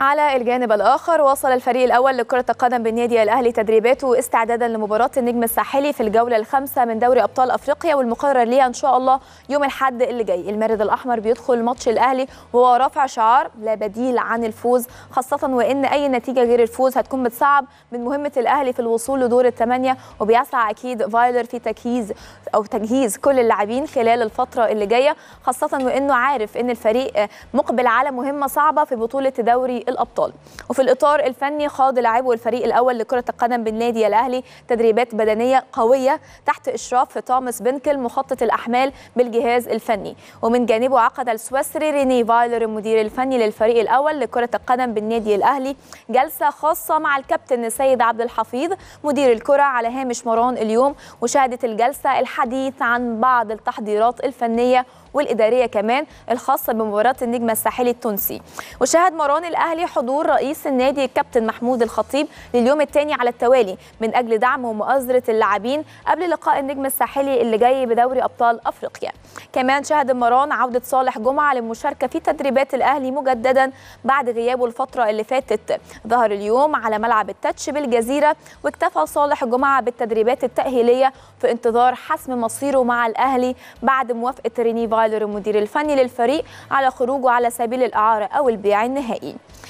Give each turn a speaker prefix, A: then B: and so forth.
A: على الجانب الآخر وصل الفريق الأول لكرة القدم بالنادي الأهلي تدريباته استعدادا لمباراة النجم الساحلي في الجولة الخامسة من دوري أبطال أفريقيا والمقرر ليها إن شاء الله يوم الأحد اللي جاي المارد الأحمر بيدخل ماتش الأهلي وهو رافع شعار لا بديل عن الفوز خاصة وإن أي نتيجة غير الفوز هتكون بتصعب من مهمة الأهلي في الوصول لدور الثمانية وبيسعى أكيد فايلر في تجهيز أو تجهيز كل اللاعبين خلال الفترة اللي جاية خاصة وإنه عارف إن الفريق مقبل على مهمة صعبة في بطولة دوري الأبطال وفي الإطار الفني خاض لاعبو الفريق الأول لكرة القدم بالنادي الأهلي تدريبات بدنية قوية تحت إشراف توماس بنكل مخطط الأحمال بالجهاز الفني ومن جانبه عقد السويسري ريني فايلر المدير الفني للفريق الأول لكرة القدم بالنادي الأهلي جلسة خاصة مع الكابتن سيد عبد الحفيظ مدير الكرة على هامش مران اليوم وشهدت الجلسة الحديث عن بعض التحضيرات الفنية والإدارية كمان الخاصة بمباراة النجم الساحلي التونسي وشهد مران الأهلي تولي حضور رئيس النادي الكابتن محمود الخطيب لليوم الثاني على التوالي من أجل دعم ومؤازرة اللاعبين قبل لقاء النجم الساحلي اللي جاي بدوري أبطال أفريقيا كمان شهد المران عودة صالح جمعة للمشاركة في تدريبات الأهلي مجددا بعد غيابه الفترة اللي فاتت ظهر اليوم على ملعب التتش بالجزيرة واكتفى صالح جمعة بالتدريبات التأهيلية في انتظار حسم مصيره مع الأهلي بعد موافقة ريني فايلر المدير الفني للفريق على خروجه على سبيل الإعارة أو البيع النهائي